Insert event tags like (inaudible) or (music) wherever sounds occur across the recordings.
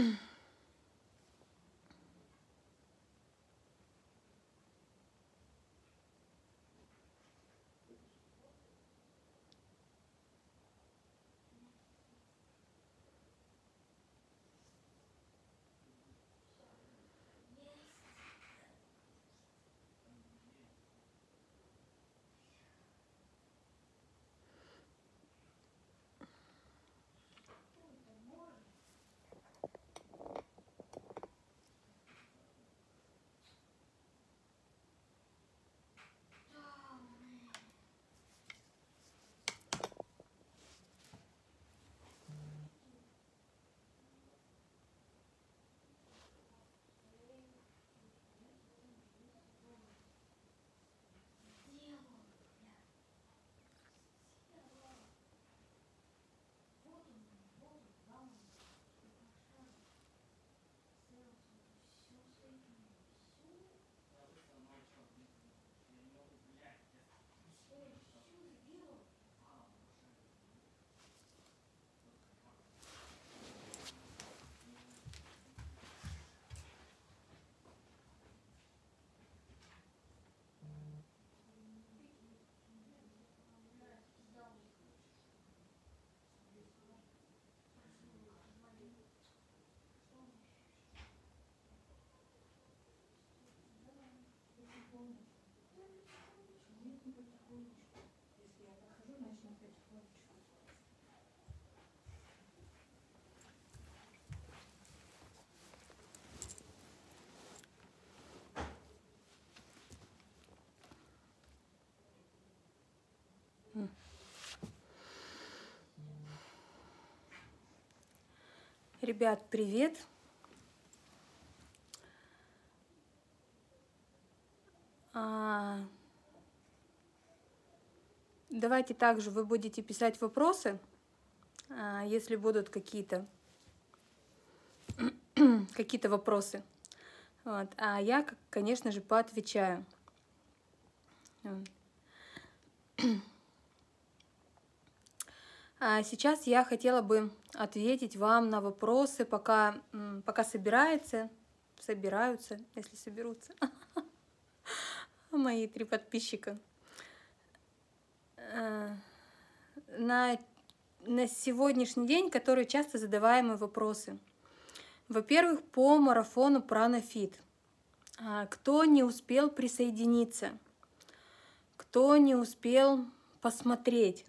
mm (clears throat) Ребят, привет! А... Давайте также вы будете писать вопросы, а, если будут какие-то (clears throat) какие-то вопросы. Вот. А я, конечно же, поотвечаю. (clears throat) А сейчас я хотела бы ответить вам на вопросы, пока, пока собирается, собираются, если соберутся, (laughs) мои три подписчика. Э, на, на сегодняшний день, которые часто задаваемые вопросы. Во-первых, по марафону Пранофит. Кто не успел присоединиться? Кто не успел посмотреть?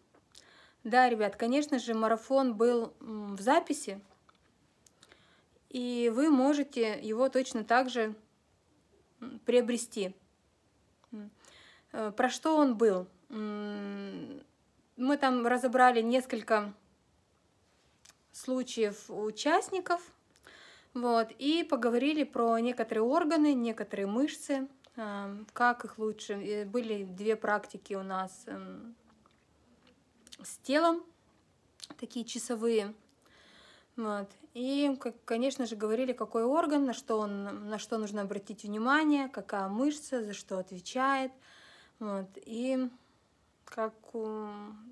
Да, ребят, конечно же, марафон был в записи, и вы можете его точно так же приобрести. Э, про что он был? Мы там разобрали несколько случаев участников, вот, и поговорили про некоторые органы, некоторые мышцы, э, как их лучше. Э, были две практики у нас эм, с телом, такие часовые. Вот. И, конечно же, говорили, какой орган, на что, он, на что нужно обратить внимание, какая мышца, за что отвечает. Вот. И как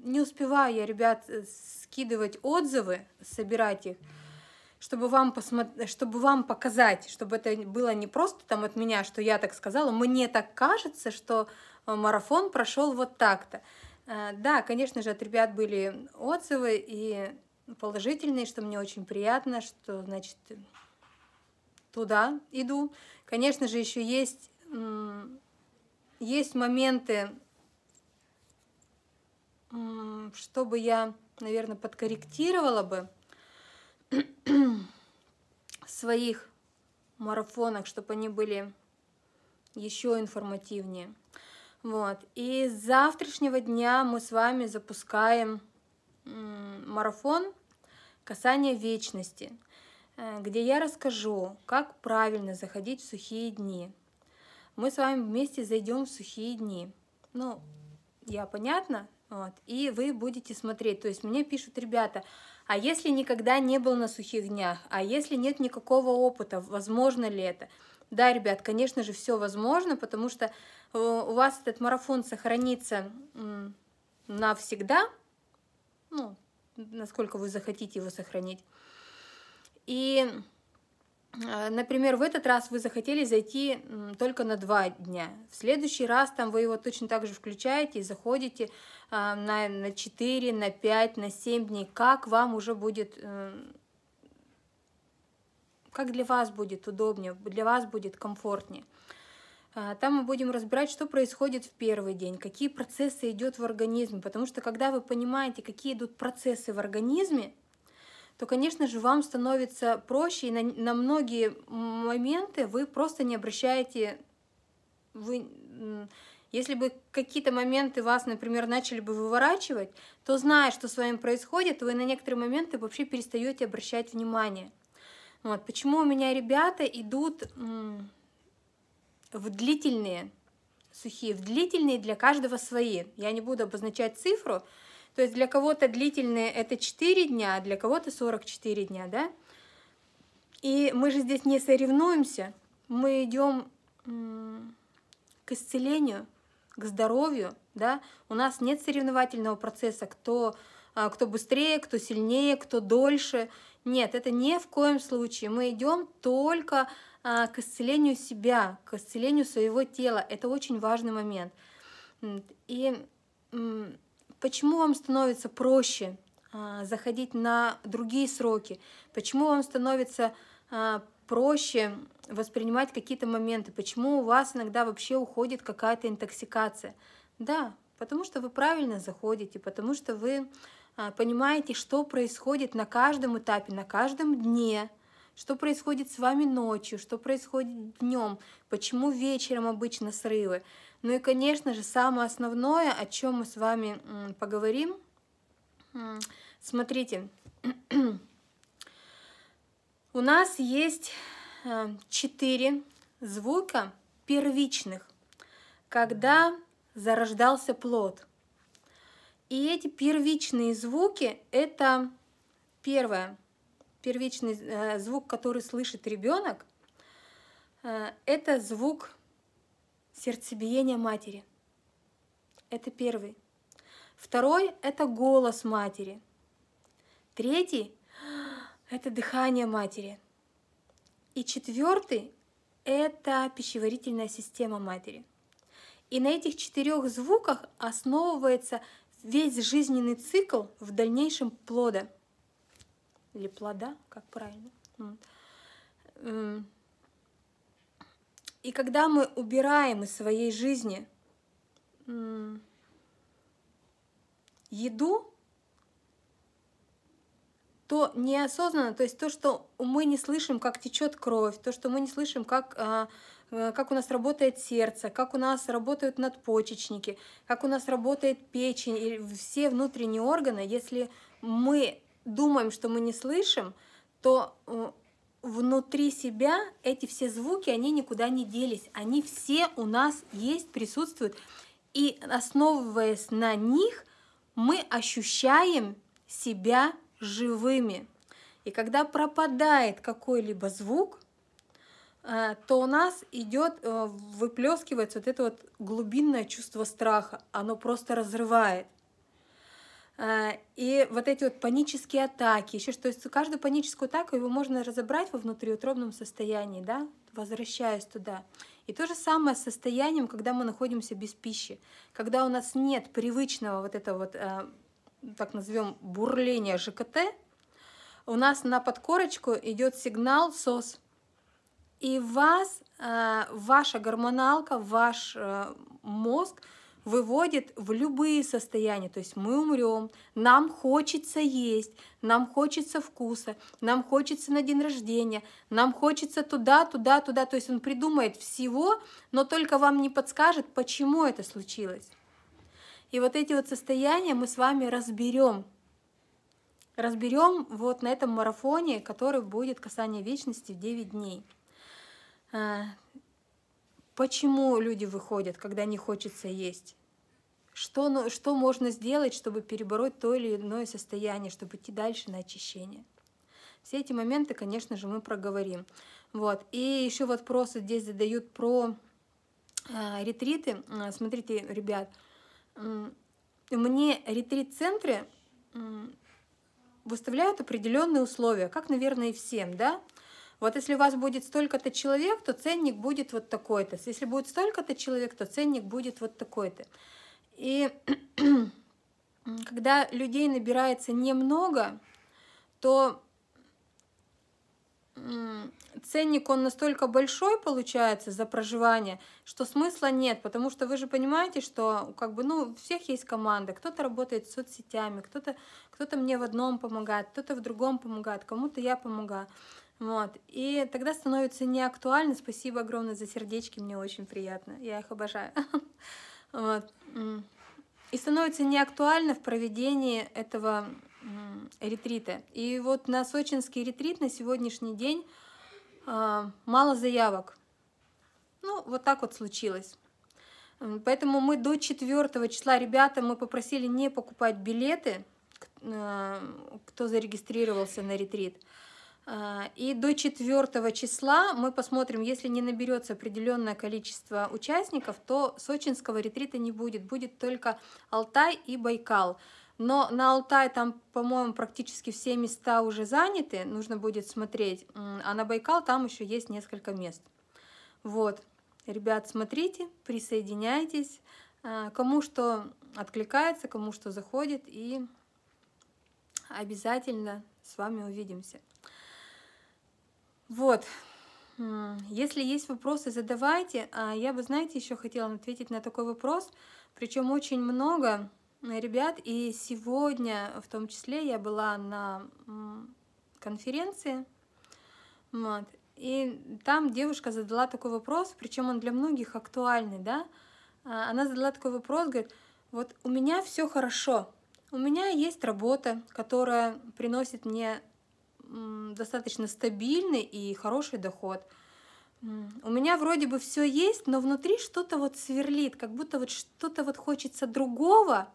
не успеваю я, ребят, э, скидывать отзывы, собирать их, чтобы вам, посмотри, чтобы вам показать, чтобы это было не просто там от меня, что я так сказала, мне так кажется, что э, марафон прошел вот так-то. А, да, конечно же, от ребят были отзывы и положительные, что мне очень приятно, что, значит, туда иду. Конечно же, еще есть, есть моменты, чтобы я, наверное, подкорректировала бы в (clears throat) своих марафонах, чтобы они были еще информативнее. Вот. И с завтрашнего дня мы с вами запускаем марафон «Касание вечности», э, где я расскажу, как правильно заходить в сухие дни. Мы с вами вместе зайдем в сухие дни. Ну, я понятно? Вот. И вы будете смотреть. То есть мне пишут ребята, а если никогда не был на сухих днях, а если нет никакого опыта, возможно ли это? Да, ребят, конечно же, все возможно, потому что Э, у вас этот марафон сохранится навсегда, ну, насколько вы захотите его сохранить. И, э, например, в этот раз вы захотели зайти только на два дня. В следующий раз там вы его точно так же включаете и заходите э, на, на 4, на 5, на 7 дней, как вам уже будет как для вас будет удобнее, для вас будет комфортнее. А, там мы будем разбирать, что происходит в первый день, какие процессы идет в организме, потому что когда вы понимаете, какие идут процессы в организме, то, конечно же, вам становится проще, и на, на многие моменты вы просто не обращаете... Вы, если бы какие-то моменты вас, например, начали бы выворачивать, то зная, что с вами происходит, вы на некоторые моменты вообще перестаете обращать внимание. Вот. Почему у меня ребята идут в длительные, сухие в длительные для каждого свои. Я не буду обозначать цифру, то есть для кого-то длительные это 4 дня, а для кого-то 44 дня, да? И мы же здесь не соревнуемся, мы идем к исцелению, к здоровью, да? У нас нет соревновательного процесса, кто, а, кто быстрее, кто сильнее, кто дольше. Нет, это ни в коем случае. Мы идем только а, к исцелению себя, к исцелению своего тела. Это очень важный момент. И почему вам становится проще а, заходить на другие сроки? Почему вам становится а, проще воспринимать какие-то моменты? Почему у вас иногда вообще уходит какая-то интоксикация? Да, потому что вы правильно заходите, потому что вы понимаете, что происходит на каждом этапе, на каждом дне, что происходит с вами ночью, что происходит днем, почему вечером обычно срывы. Ну и, конечно же, самое основное, о чем мы с вами поговорим, смотрите, (clears throat) у нас есть э, четыре звука первичных, когда зарождался плод. И эти первичные звуки – это первое – первичный э, звук, который слышит ребенок, э, это звук сердцебиения матери. Это первый. Второй – это голос матери. Третий – это дыхание матери. И четвертый – это пищеварительная система матери. И на этих четырех звуках основывается весь жизненный цикл в дальнейшем плода – или плода, как правильно. И когда мы убираем из своей жизни еду, то неосознанно, то есть то, что мы не слышим, как течет кровь, то, что мы не слышим, как, а, э, как у нас работает сердце, как у нас работают надпочечники, как у нас работает печень, и все внутренние органы, если мы думаем, что мы не слышим, то э, внутри себя эти все звуки, они никуда не делись. Они все у нас есть, присутствуют. И основываясь на них, мы ощущаем себя живыми. И когда пропадает какой-либо звук, э, то у нас идет, э, выплескивается вот это вот глубинное чувство страха. Оно просто разрывает. А, и вот эти вот панические атаки, еще что, то есть каждую паническую атаку его можно разобрать во внутриутробном состоянии, да, возвращаясь туда. И то же самое с состоянием, когда мы находимся без пищи, когда у нас нет привычного вот этого вот, а, так назовем, бурления ЖКТ, у нас на подкорочку идет сигнал СОС, и вас, а, ваша гормоналка, ваш мозг – выводит в любые состояния. То есть мы умрем, нам хочется есть, нам хочется вкуса, нам хочется на день рождения, нам хочется туда, туда, туда. То есть он придумает всего, но только вам не подскажет, почему это случилось. И вот эти вот состояния мы с вами разберем. Разберем вот на этом марафоне, который будет касание вечности в 9 дней. А, почему люди выходят, когда не хочется есть? что, ну что можно сделать, чтобы перебороть то или иное состояние, чтобы идти дальше на очищение. Все эти моменты, конечно же, мы проговорим. Вот. И еще вопросы здесь задают про э, ретриты. Э, смотрите, ребят, э, мне ретрит-центры э, выставляют определенные условия, как, наверное, и всем, да? Вот если у вас будет столько-то человек, то ценник будет вот такой-то. Если будет столько-то человек, то ценник будет вот такой-то. И (clears throat) когда людей набирается немного, то ценник он настолько большой получается за проживание, что смысла нет, потому что вы же понимаете, что как бы ну у всех есть команда, кто-то работает с соцсетями, кто-то кто-то мне в одном помогает, кто-то в другом помогает, кому-то я помогаю, вот и тогда становится неактуально. Спасибо огромное за сердечки, мне очень приятно, я их обожаю. (laughs) Вот. И становится неактуально в проведении этого ретрита. И вот на сочинский ретрит на сегодняшний день а, мало заявок. Ну, вот так вот случилось. Поэтому мы до 4 числа, ребята, мы попросили не покупать билеты, а, кто зарегистрировался на ретрит. А, и до 4 числа мы посмотрим, если не наберется определенное количество участников, то сочинского ретрита не будет, будет только Алтай и Байкал. Но на Алтай там, по-моему, практически все места уже заняты, нужно будет смотреть, а на Байкал там еще есть несколько мест. Вот, ребят, смотрите, присоединяйтесь, а, кому что откликается, кому что заходит, и обязательно с вами увидимся. Вот. Если есть вопросы, задавайте. А я бы, знаете, еще хотела ответить на такой вопрос. Причем очень много э, ребят. И сегодня, в том числе, я была на конференции. Вот. И там девушка задала такой вопрос, причем он для многих актуальный, да? А, она задала такой вопрос, говорит, вот у меня все хорошо, у меня есть работа, которая приносит мне достаточно стабильный и хороший доход. У меня вроде бы все есть, но внутри что-то вот сверлит, как будто вот что-то вот хочется другого,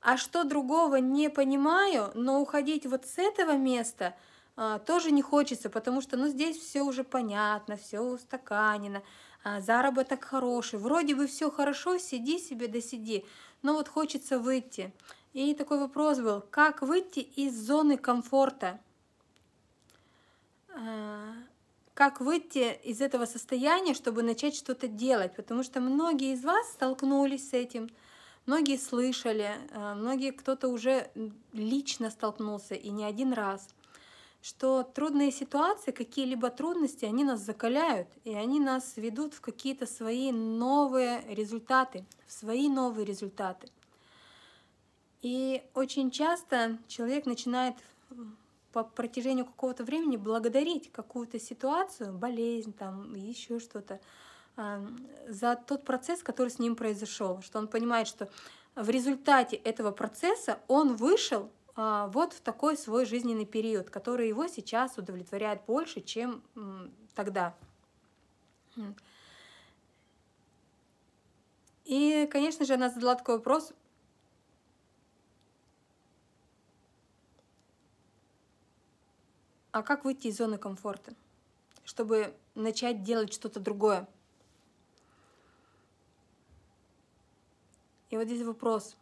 а что другого не понимаю, но уходить вот с этого места а, тоже не хочется, потому что ну здесь все уже понятно, все устаканено, а, заработок хороший, вроде бы все хорошо, сиди себе, да сиди, но вот хочется выйти. И такой вопрос был, как выйти из зоны комфорта? Э, как выйти из этого состояния, чтобы начать что-то делать, потому что многие из вас столкнулись с этим, многие слышали, э, многие кто-то уже лично столкнулся и не один раз, что трудные ситуации, какие-либо трудности, они нас закаляют, и они нас ведут в какие-то свои новые результаты, в свои новые результаты. И очень часто человек начинает по протяжению какого-то времени благодарить какую-то ситуацию, болезнь там, еще что-то, за тот процесс, который с ним произошел, что он понимает, что в результате этого процесса он вышел а, вот в такой свой жизненный период, который его сейчас удовлетворяет больше, чем тогда. И, конечно же, она задала такой вопрос, А как выйти из зоны комфорта, чтобы начать делать что-то другое? И вот здесь вопрос,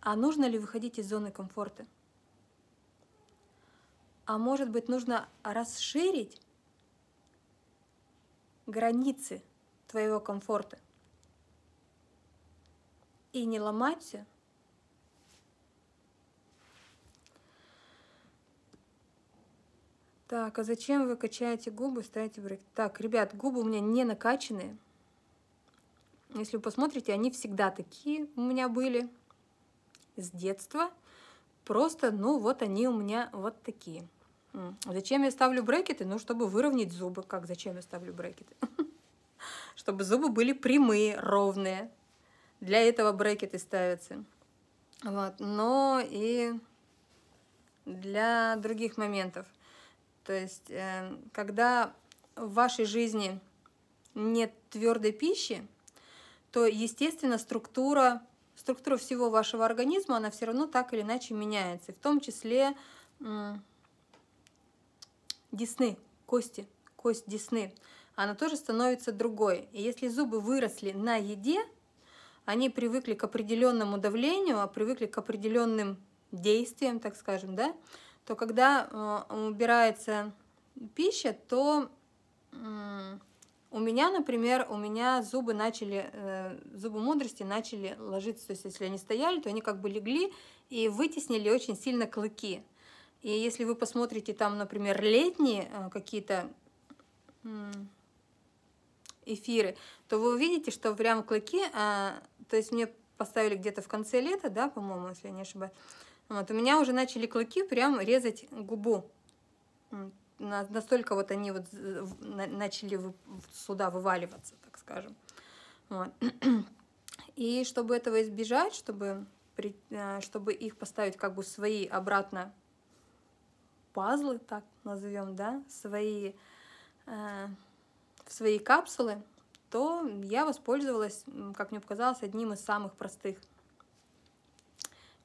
а нужно ли выходить из зоны комфорта? А может быть, нужно расширить границы твоего комфорта и не ломать все, Так, а зачем вы качаете губы, ставите брекеты? Так, ребят, губы у меня не накачанные. Если вы посмотрите, они всегда такие у меня были с детства. Просто, ну, вот они у меня вот такие. Зачем я ставлю брекеты? Ну, чтобы выровнять зубы. Как зачем я ставлю брекеты? (laughs) Чтобы зубы были прямые, ровные. Для этого брекеты ставятся. Вот. Но и для других моментов. То есть, эм, когда в вашей жизни нет твердой пищи, то, естественно, структура, структура всего вашего организма, она все равно так или иначе меняется, в том числе десны, кости, кость десны, она тоже становится другой. И если зубы выросли на еде, они привыкли к определенному давлению, а привыкли к определенным действиям, так скажем, да, то когда э, убирается пища, то у меня, например, у меня зубы начали, э, зубы мудрости начали ложиться, то есть если они стояли, то они как бы легли и вытеснили очень сильно клыки. И если вы посмотрите там, например, летние э, какие-то эфиры, то вы увидите, что прям клыки, а, то есть мне поставили где-то в конце лета, да, по-моему, если я не ошибаюсь, вот, у меня уже начали клыки прям резать губу. Настолько вот они вот начали сюда вываливаться, так скажем. Вот. (clears throat) И чтобы этого избежать, чтобы, э, чтобы их поставить как бы свои обратно пазлы, так назовем, да, свои, э, в свои капсулы, то я воспользовалась, как мне показалось, одним из самых простых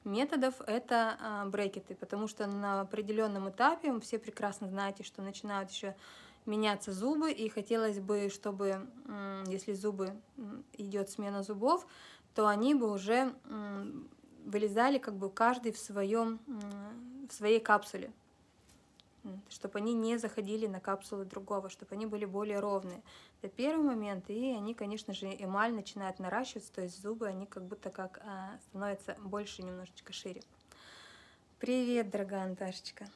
методов это а, брекеты, потому что на определенном этапе, все прекрасно знаете, что начинают еще меняться зубы, и хотелось бы, чтобы, если зубы идет смена зубов, то они бы уже вылезали как бы каждый в, своем, в своей капсуле чтобы они не заходили на капсулы другого, чтобы они были более ровные. Это первый момент, и они, конечно же, эмаль начинает наращиваться, то есть зубы, они как будто как а, становятся больше, немножечко шире. Привет, дорогая Анташечка.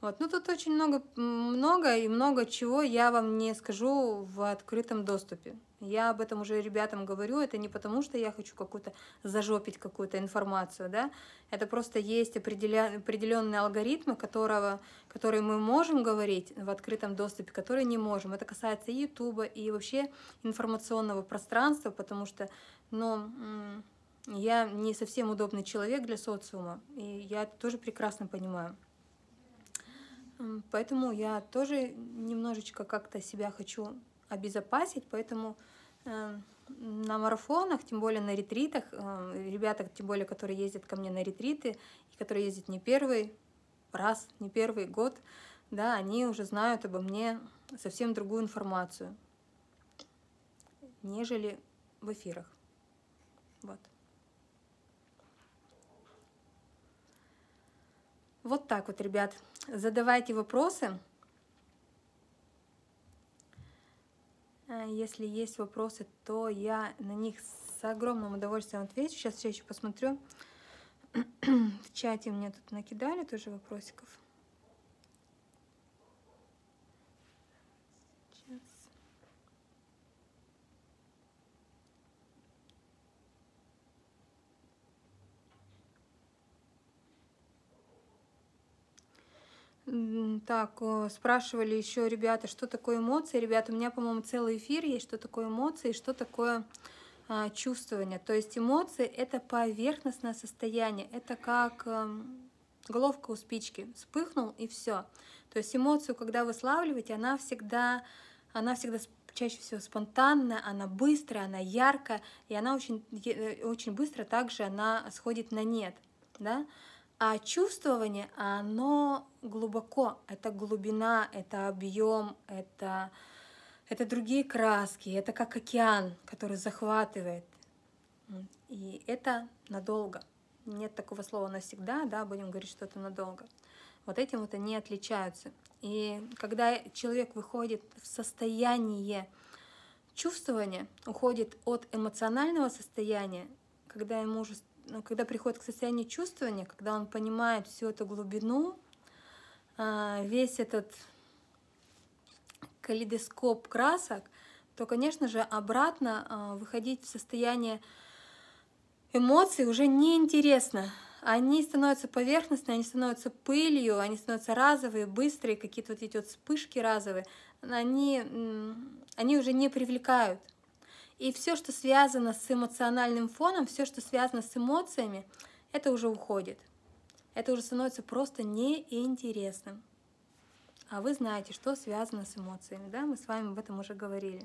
Вот. Ну, тут очень много, много и много чего я вам не скажу в открытом доступе. Я об этом уже ребятам говорю, это не потому, что я хочу какую-то зажопить какую-то информацию, да, это просто есть определя... определенные алгоритмы, которого... которые мы можем говорить в открытом доступе, которые не можем. Это касается и Ютуба, и вообще информационного пространства, потому что, ну, я не совсем удобный человек для социума, и я это тоже прекрасно понимаю. Поэтому я тоже немножечко как-то себя хочу обезопасить, поэтому э, на марафонах, тем более на ретритах, э, ребята, тем более, которые ездят ко мне на ретриты, и которые ездят не первый раз, не первый год, да, они уже знают обо мне совсем другую информацию, нежели в эфирах. Вот. Вот так вот, ребят. Задавайте вопросы. А если есть вопросы, то я на них с огромным удовольствием отвечу. Сейчас я еще посмотрю. (clears throat) В чате мне тут накидали тоже вопросиков. Так, э, спрашивали еще ребята, что такое эмоции. Ребята, у меня, по-моему, целый эфир есть, что такое эмоции, что такое а, чувствование. То есть эмоции — это поверхностное состояние, это как эм, головка у спички. Вспыхнул — и все. То есть эмоцию, когда вы славливаете, она всегда, она всегда чаще всего спонтанная, она быстрая, она яркая, и она очень, э, очень быстро также она сходит на нет. Да? А чувствование, оно глубоко, это глубина, это объем, это, это другие краски, это как океан, который захватывает. И это надолго. Нет такого слова навсегда, да, будем говорить, что это надолго. Вот этим вот они отличаются. И когда человек выходит в состояние чувствования, уходит от эмоционального состояния, когда ему уже ну, когда приходит к состоянию чувствования, когда он понимает всю эту глубину, а, весь этот калейдоскоп красок, то, конечно же, обратно а, выходить в состояние эмоций уже неинтересно. Они становятся поверхностные, они становятся пылью, они становятся разовые, быстрые, какие-то вот эти вот вспышки разовые. Они, они уже не привлекают. И все, что связано с эмоциональным фоном, все, что связано с эмоциями, это уже уходит. Это уже становится просто неинтересным. А вы знаете, что связано с эмоциями, да? Мы с вами об этом уже говорили.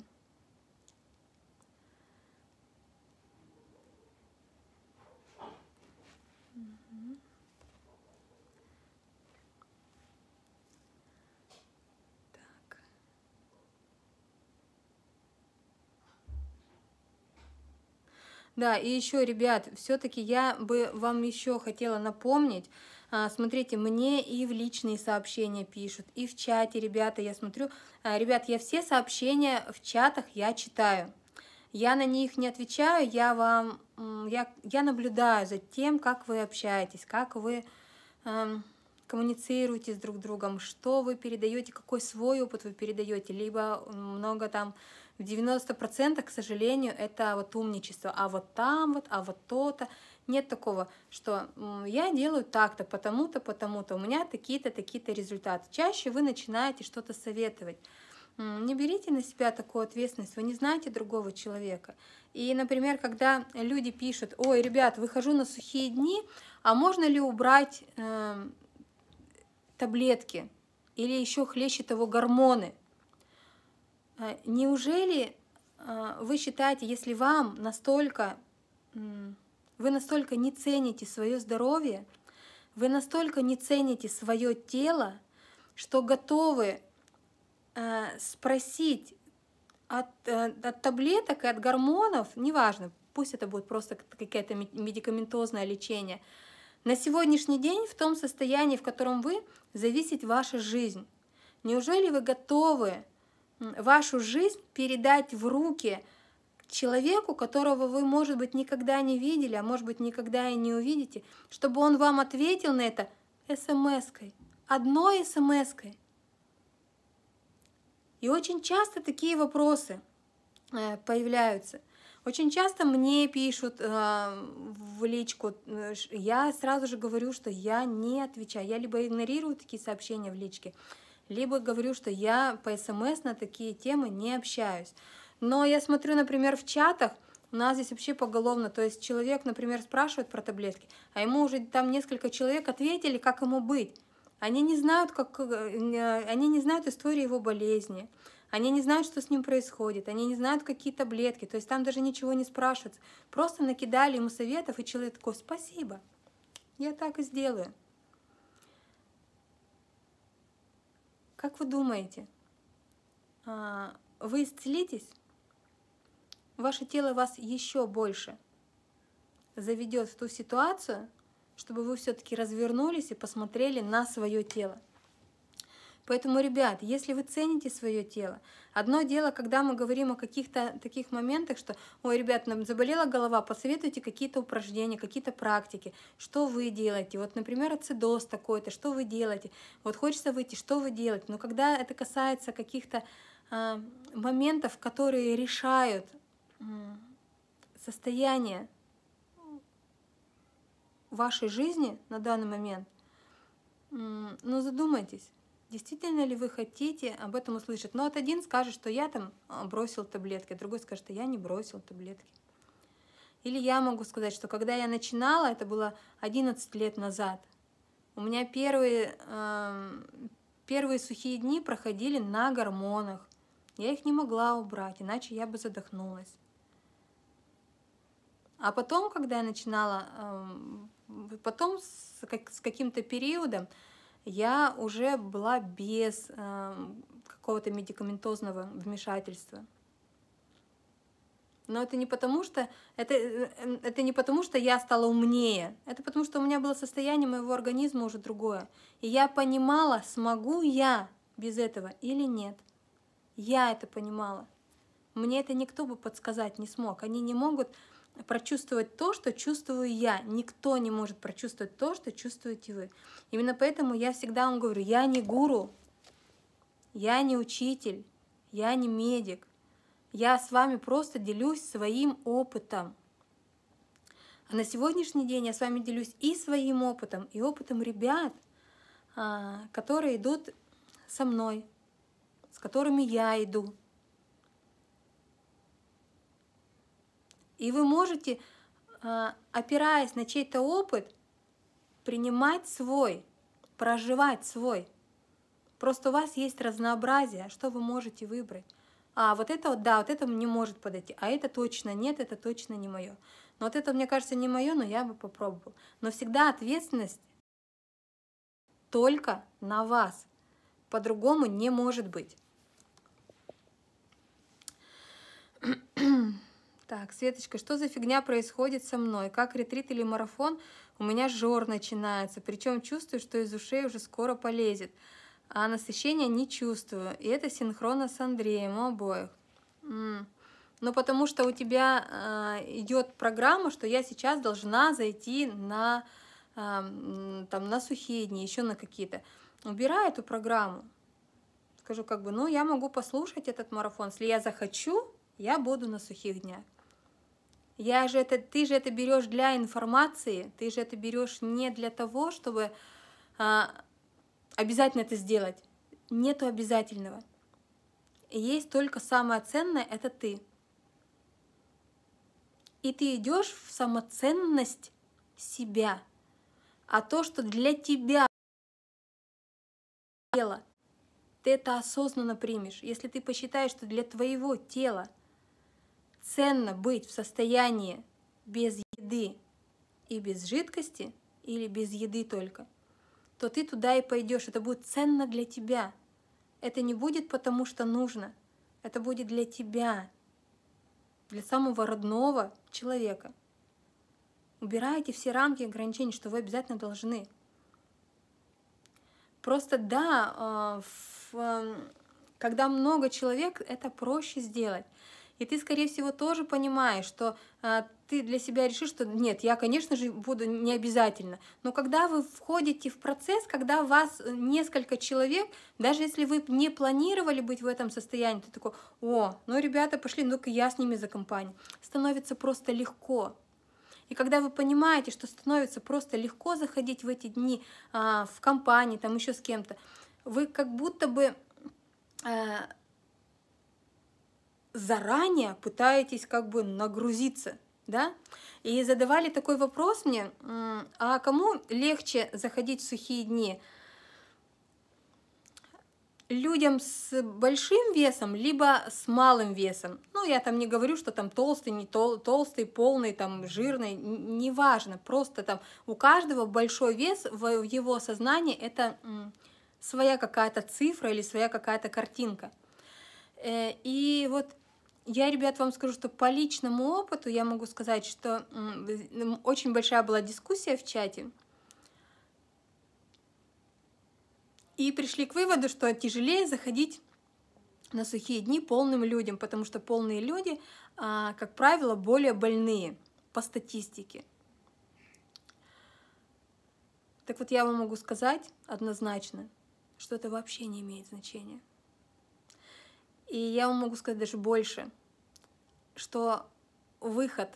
Да, и еще, ребят, все-таки я бы вам еще хотела напомнить, а, смотрите, мне и в личные сообщения пишут, и в чате, ребята, я смотрю. А, ребят, я все сообщения в чатах я читаю. Я на них не отвечаю, я вам, я, я наблюдаю за тем, как вы общаетесь, как вы эм, коммуницируете с друг другом, что вы передаете, какой свой опыт вы передаете, либо много там в 90%, к сожалению, это вот умничество. А вот там вот, а вот то-то. Нет такого, что я делаю так-то, потому-то, потому-то. У меня такие-то, такие-то результаты. Чаще вы начинаете что-то советовать. Не берите на себя такую ответственность, вы не знаете другого человека. И, например, когда люди пишут, ой, ребят, выхожу на сухие дни, а можно ли убрать э, таблетки или еще хлеще того гормоны? Э, неужели э, вы считаете, если вам настолько, вы настолько не цените свое здоровье, вы настолько не цените свое тело, что готовы э, спросить от, от таблеток и от гормонов, неважно, пусть это будет просто какое-то медикаментозное лечение, на сегодняшний день в том состоянии, в котором вы, зависит ваша жизнь. Неужели вы готовы вашу жизнь передать в руки человеку, которого вы, может быть, никогда не видели, а может быть, никогда и не увидите, чтобы он вам ответил на это смс-кой, одной смс-кой. И очень часто такие вопросы э, появляются. Очень часто мне пишут э, в личку, э, я сразу же говорю, что я не отвечаю, я либо игнорирую такие сообщения в личке, либо говорю, что я по смс на такие темы не общаюсь. Но я смотрю, например, в чатах, у нас здесь вообще поголовно, то есть человек, например, спрашивает про таблетки, а ему уже там несколько человек ответили, как ему быть. Они не знают, как, э, э, они не знают истории его болезни, они не знают, что с ним происходит, они не знают, какие таблетки, то есть там даже ничего не спрашивается. Просто накидали ему советов, и человек такой, спасибо, я так и сделаю. Как вы думаете, а, вы исцелитесь? Ваше тело вас еще больше заведет в ту ситуацию, чтобы вы все-таки развернулись и посмотрели на свое тело. Поэтому, ребят, если вы цените свое тело, одно дело, когда мы говорим о каких-то таких моментах, что, ой, ребят, нам заболела голова, посоветуйте какие-то упражнения, какие-то практики, что вы делаете. Вот, например, ацидоз такой-то, что вы делаете. Вот хочется выйти, что вы делаете. Но когда это касается каких-то э, моментов, которые решают э, состояние вашей жизни на данный момент, ну задумайтесь действительно ли вы хотите об этом услышать. Но вот один скажет, что я там а, бросил таблетки, а другой скажет, что я не бросил таблетки. Или я могу сказать, что когда я начинала, это было 11 лет назад, у меня первые, э, первые сухие дни проходили на гормонах. Я их не могла убрать, иначе я бы задохнулась. А потом, когда я начинала, э, потом с, как, с каким-то периодом, я уже была без эм, какого-то медикаментозного вмешательства. Но это не потому, что это, э, это не потому, что я стала умнее. Это потому, что у меня было состояние моего организма уже другое. И я понимала, смогу я без этого или нет. Я это понимала. Мне это никто бы подсказать не смог. Они не могут прочувствовать то, что чувствую я. Никто не может прочувствовать то, что чувствуете вы. Именно поэтому я всегда вам говорю, я не гуру, я не учитель, я не медик. Я с вами просто делюсь своим опытом. А на сегодняшний день я с вами делюсь и своим опытом, и опытом ребят, а, которые идут со мной, с которыми я иду, И вы можете, а, опираясь на чей-то опыт, принимать свой, проживать свой. Просто у вас есть разнообразие, что вы можете выбрать. А вот это вот, да, вот это мне может подойти, а это точно нет, это точно не мое. Но вот это, мне кажется, не мое, но я бы попробовал. Но всегда ответственность только на вас. По-другому не может быть. Так, Светочка, что за фигня происходит со мной? Как ретрит или марафон? У меня жор начинается, причем чувствую, что из ушей уже скоро полезет, а насыщения не чувствую. И это синхронно с Андреем, обоих. М -м. Ну, Но потому что у тебя э, идет программа, что я сейчас должна зайти на, э, там, на сухие дни, еще на какие-то. Убирай эту программу. Скажу как бы, ну я могу послушать этот марафон. Если я захочу, я буду на сухих днях. Я же это, ты же это берешь для информации, ты же это берешь не для того, чтобы а, обязательно это сделать. Нету обязательного. Есть только самое ценное – это ты. И ты идешь в самоценность себя. А то, что для тебя тело, ты это осознанно примешь. Если ты посчитаешь, что для твоего тела – ценно быть в состоянии без еды и без жидкости или без еды только, то ты туда и пойдешь. Это будет ценно для тебя. Это не будет потому, что нужно. Это будет для тебя, для самого родного человека. Убирайте все рамки ограничений, что вы обязательно должны. Просто да, в, э, э, когда много человек, это проще сделать. И ты, скорее всего, тоже понимаешь, что э, ты для себя решишь, что нет, я, конечно же, буду не обязательно. Но когда вы входите в процесс, когда вас э, несколько человек, даже если вы не планировали быть в этом состоянии, ты такой, о, ну ребята пошли, ну-ка я с ними за компанию. Становится просто легко. И когда вы понимаете, что становится просто легко заходить в эти дни э, в компании, там еще с кем-то, вы как будто бы э, заранее пытаетесь как бы нагрузиться, да? И задавали такой вопрос мне, а кому легче заходить в сухие дни? Людям с большим весом, либо с малым весом. Ну, я там не говорю, что там толстый, не тол толстый, полный, там жирный, неважно. Просто там у каждого большой вес в его сознании это своя какая-то цифра или своя какая-то картинка. Э, и вот я, ребят, вам скажу, что по личному опыту я могу сказать, что очень большая была дискуссия в чате. И пришли к выводу, что тяжелее заходить на сухие дни полным людям, потому что полные люди, а, как правило, более больные по статистике. Так вот, я вам могу сказать однозначно, что это вообще не имеет значения. И я вам могу сказать даже больше, что выход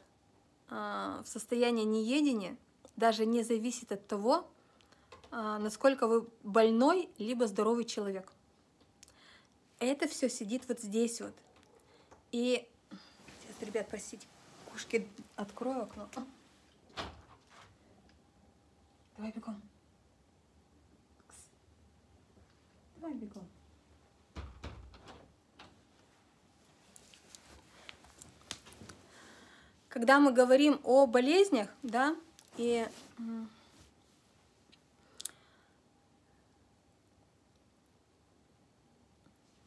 а, в состояние неедения даже не зависит от того, а, насколько вы больной либо здоровый человек. Это все сидит вот здесь вот. И сейчас, ребят, простите, кошки открою окно. Давай бегом. Давай бегом. когда мы говорим о болезнях, да, и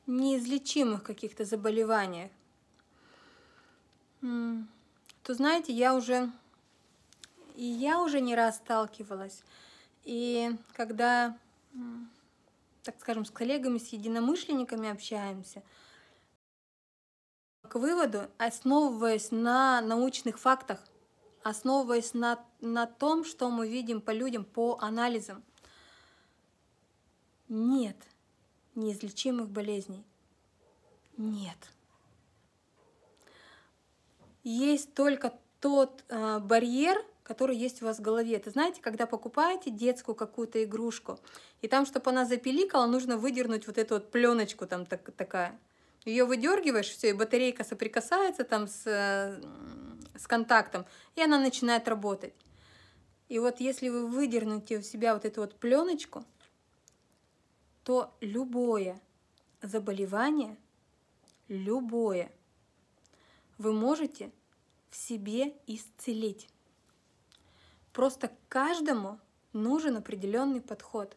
неизлечимых каких-то заболеваниях, то, знаете, я уже и я уже не раз сталкивалась. И когда, так скажем, с коллегами, с единомышленниками общаемся – к выводу, основываясь на научных фактах, основываясь на, на том, что мы видим по людям, по анализам. Нет неизлечимых болезней. Нет. Есть только тот э, барьер, который есть у вас в голове. Это знаете, когда покупаете детскую какую-то игрушку, и там, чтобы она запиликала, нужно выдернуть вот эту вот пленочку там так, такая. Ее выдергиваешь, все, и батарейка соприкасается там с, э, с контактом, и она начинает работать. И вот если вы выдернете у себя вот эту вот пленочку, то любое заболевание, любое, вы можете в себе исцелить. Просто каждому нужен определенный подход.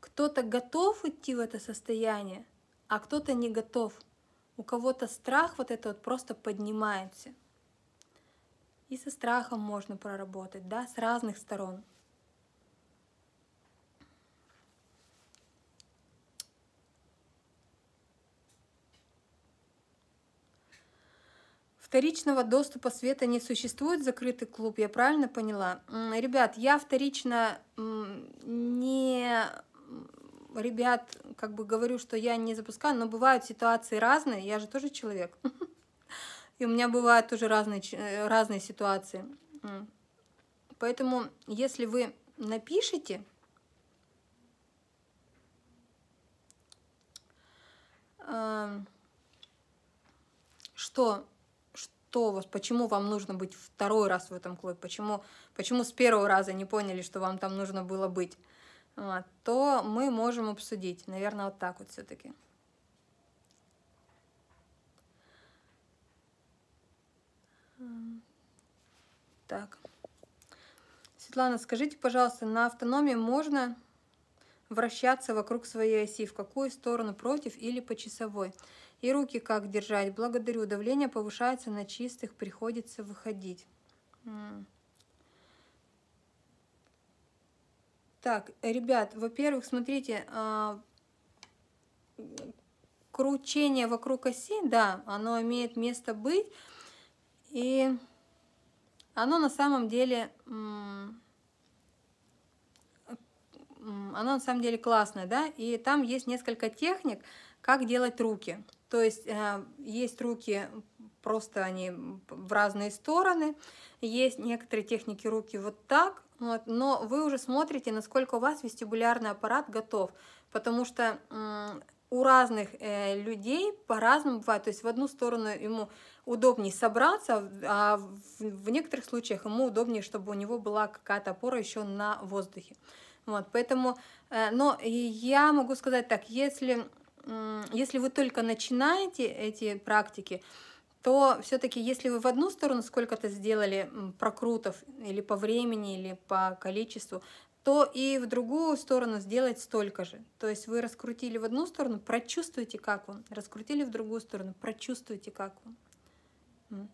Кто-то готов идти в это состояние – а кто-то не готов. У кого-то страх вот этот вот просто поднимается. И со страхом можно проработать, да, с разных сторон. Вторичного доступа света не существует, закрытый клуб, я правильно поняла? Ребят, я вторично не ребят как бы говорю, что я не запускаю, но бывают ситуации разные, я же тоже человек. (laughs) И у меня бывают тоже разные, э, разные ситуации. Поэтому, если вы напишите, эм, что, что вас, почему вам нужно быть второй раз в этом клубе, почему, почему с первого раза не поняли, что вам там нужно было быть. А, то мы можем обсудить. Наверное, вот так вот все-таки. Так. Светлана, скажите, пожалуйста, на автономии можно вращаться вокруг своей оси? В какую сторону, против или по часовой? И руки как держать? Благодарю. Давление повышается, на чистых приходится выходить. Так, ребят, во-первых, смотрите, а, кручение вокруг оси, да, оно имеет место быть, и оно на самом деле, оно на самом деле классное, да, и там есть несколько техник, как делать руки. То есть а, есть руки просто они в разные стороны. Есть некоторые техники руки вот так, вот, но вы уже смотрите, насколько у вас вестибулярный аппарат готов, потому что у разных э, людей по-разному бывает. То есть в одну сторону ему удобнее собраться, а в, в некоторых случаях ему удобнее, чтобы у него была какая-то опора еще на воздухе. Вот, поэтому, э, но я могу сказать так, если, э, если вы только начинаете эти практики, э, то все-таки если вы в одну сторону сколько-то сделали прокрутов или по времени, или по количеству, то и в другую сторону сделать столько же. То есть вы раскрутили в одну сторону, прочувствуйте, как он. Раскрутили в другую сторону, прочувствуйте, как он.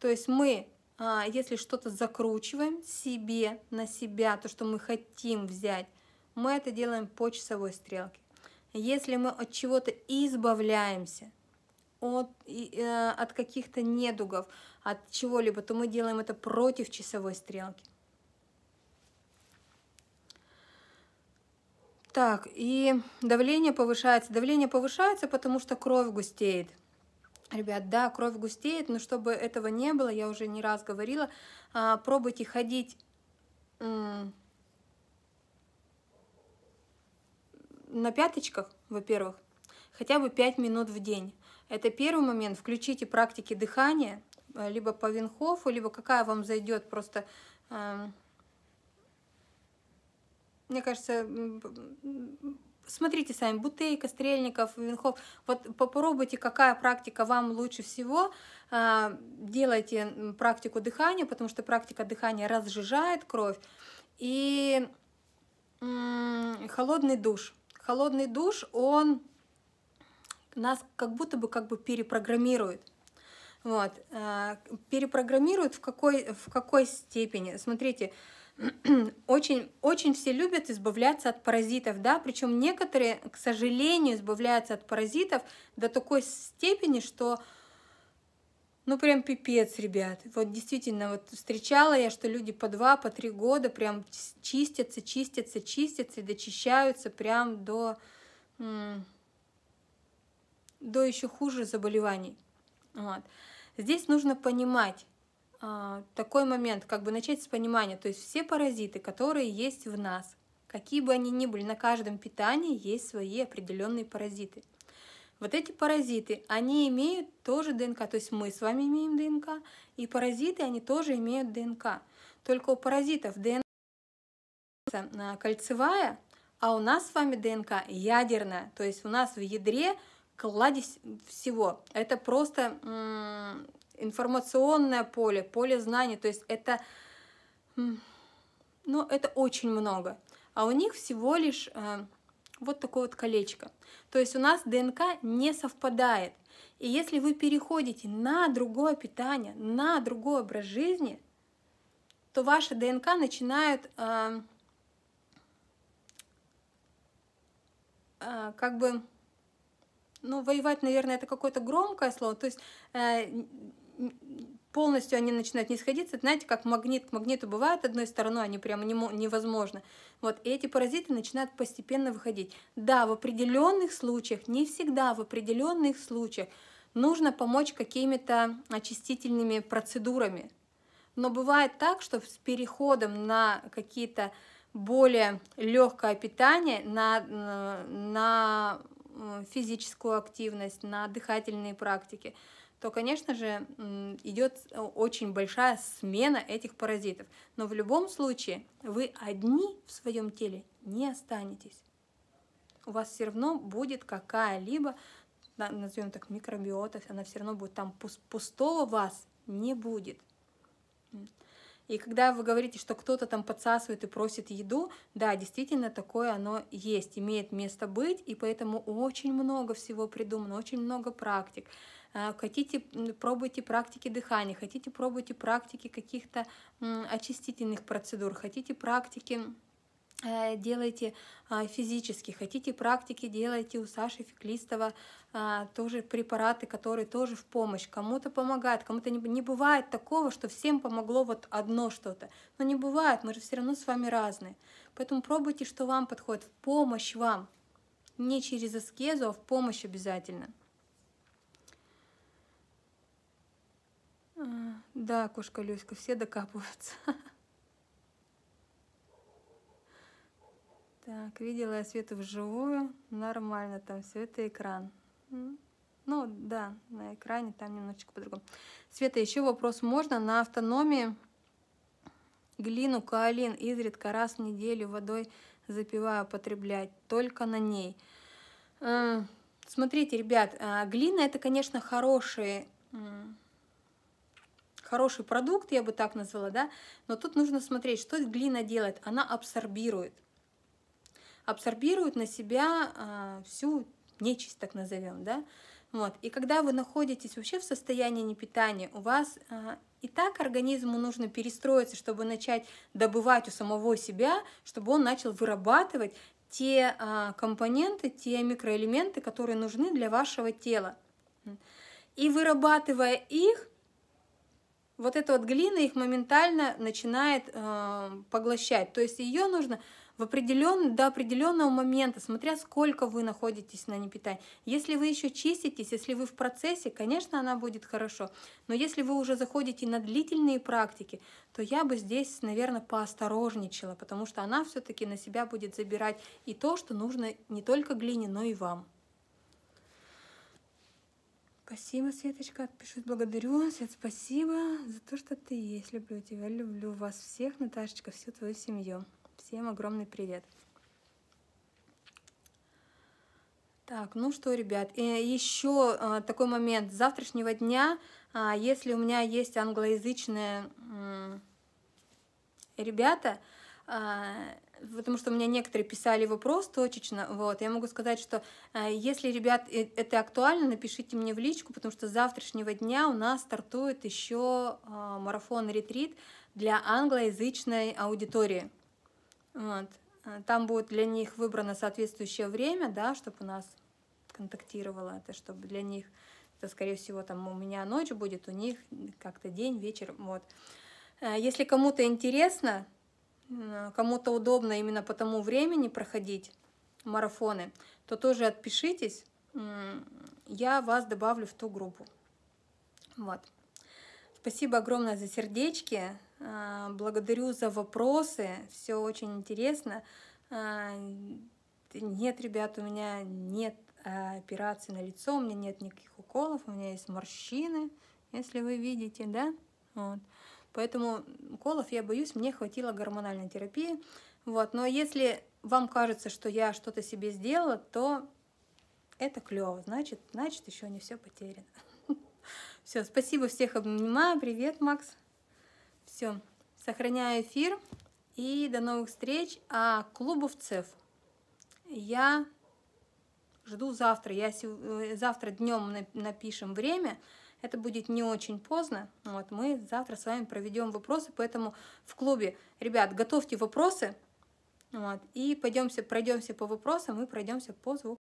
То есть мы, а, если что-то закручиваем себе, на себя, то, что мы хотим взять, мы это делаем по часовой стрелке. Если мы от чего-то избавляемся – от, э, от каких-то недугов, от чего-либо, то мы делаем это против часовой стрелки. Так, и давление повышается. Давление повышается, потому что кровь густеет. Ребят, да, кровь густеет, но чтобы этого не было, я уже не раз говорила, а, пробуйте ходить на пяточках, во-первых, хотя бы 5 минут в день. Это первый момент. Включите практики дыхания, э, либо по Винхофу, либо какая вам зайдет просто... Эм, мне кажется, смотрите сами, Бутейка, Стрельников, Винхов, вот попробуйте, какая практика вам лучше всего. Э, делайте практику дыхания, потому что практика дыхания разжижает кровь. И холодный душ. Холодный душ, он нас как будто бы как бы перепрограммируют. Вот. Э, перепрограммируют в какой, в какой степени? Смотрите, (clears throat) очень, очень все любят избавляться от паразитов, да, причем некоторые, к сожалению, избавляются от паразитов до такой степени, что ну прям пипец, ребят. Вот действительно, вот встречала я, что люди по два, по три года прям чистятся, чистятся, чистятся, и дочищаются прям до до еще хуже заболеваний. Вот. Здесь нужно понимать э, такой момент, как бы начать с понимания, то есть все паразиты, которые есть в нас, какие бы они ни были, на каждом питании есть свои определенные паразиты. Вот эти паразиты, они имеют тоже ДНК, то есть мы с вами имеем ДНК, и паразиты, они тоже имеют ДНК. Только у паразитов ДНК кольцевая, а у нас с вами ДНК ядерная, то есть у нас в ядре кладезь всего. Это просто информационное поле, поле знаний. То есть это, ну, это очень много. А у них всего лишь э, вот такое вот колечко. То есть у нас ДНК не совпадает. И если вы переходите на другое питание, на другой образ жизни, то ваша ДНК начинает э, э, как бы ну, воевать, наверное, это какое-то громкое слово, то есть э, полностью они начинают не сходиться, знаете, как магнит к магниту бывает одной стороной, они прямо не, невозможно. Вот, и эти паразиты начинают постепенно выходить. Да, в определенных случаях, не всегда, в определенных случаях нужно помочь какими-то очистительными процедурами. Но бывает так, что с переходом на какие-то более легкое питание, на, на Э, физическую активность, на дыхательные практики, то, конечно же, идет э, очень большая смена этих паразитов. Но в любом случае вы одни в своем теле не останетесь. У вас все равно будет какая-либо, назовем так, микробиота, она все равно будет там пустого вас не будет. И когда вы говорите, что кто-то там подсасывает и просит еду, да, действительно такое оно есть, имеет место быть, и поэтому очень много всего придумано, очень много практик. А, хотите, пробуйте практики дыхания, хотите, пробуйте практики каких-то очистительных процедур, хотите практики Э, делайте а, физически, хотите практики, делайте у Саши Феклистова а, тоже препараты, которые тоже в помощь, кому-то помогают, кому-то не, не бывает такого, что всем помогло вот одно что-то, но не бывает, мы же все равно с вами разные, поэтому пробуйте, что вам подходит, в помощь вам, не через аскезу, а в помощь обязательно. А, да, кошка Люська, все докапываются. (laughs) Так, видела я Свету вживую. Нормально там все это экран. Ну да, на экране там немножечко по-другому. Света, еще вопрос. Можно на автономии глину каолин изредка раз в неделю водой запиваю потреблять? Только на ней. Э, смотрите, ребят, а, глина это, конечно, хороший, хороший продукт, я бы так назвала, да, но тут нужно смотреть, что глина делает. Она абсорбирует абсорбируют на себя а, всю нечисть, так назовем, да. Вот. И когда вы находитесь вообще в состоянии непитания, у вас а, и так организму нужно перестроиться, чтобы начать добывать у самого себя, чтобы он начал вырабатывать те а, компоненты, те микроэлементы, которые нужны для вашего тела. И вырабатывая их, вот эта вот глина их моментально начинает э, поглощать. То есть ее нужно в определен, до определенного момента, смотря сколько вы находитесь на непитании. Если вы еще чиститесь, если вы в процессе, конечно, она будет хорошо. Но если вы уже заходите на длительные практики, то я бы здесь, наверное, поосторожничала, потому что она все-таки на себя будет забирать и то, что нужно не только глине, но и вам. Спасибо, Светочка, отпишусь, благодарю. Свет, спасибо за то, что ты есть. Люблю тебя, люблю вас всех, Наташечка, всю твою семью. Всем огромный привет. Так, ну что, ребят, и э, еще э, такой момент. С завтрашнего дня, а, если у меня есть англоязычные ребята, а, потому что у меня некоторые писали вопрос точечно, вот, я могу сказать, что э, если, ребят, это актуально, напишите мне в личку, потому что с завтрашнего дня у нас стартует еще а, марафон-ретрит для англоязычной аудитории. Вот. А, там будет для них выбрано соответствующее время, да, чтобы у нас контактировало это, чтобы для них, это, скорее всего, там у меня ночь будет, у них как-то день, вечер, вот. Э, если кому-то интересно, кому-то удобно именно по тому времени проходить марафоны, то тоже отпишитесь, я вас добавлю в ту группу. Вот. Спасибо огромное за сердечки, а, благодарю за вопросы, все очень интересно. А, нет, ребят, у меня нет а, операции на лицо, у меня нет никаких уколов, у меня есть морщины, если вы видите, да? Вот. Поэтому уколов я боюсь, мне хватило гормональной терапии. Вот. Но если вам кажется, что я что-то себе сделала, то это клево, значит, значит еще не все потеряно. (laughs) Все, спасибо всех обнимаю, привет, Макс. Все, сохраняю эфир и до новых встреч. А клубовцев я жду завтра. Я э, завтра днем напишем время. Это будет не очень поздно. Вот мы завтра с вами проведем вопросы, поэтому в клубе, ребят, готовьте вопросы. Вот, и пойдемся, пройдемся по вопросам и пройдемся по звуку.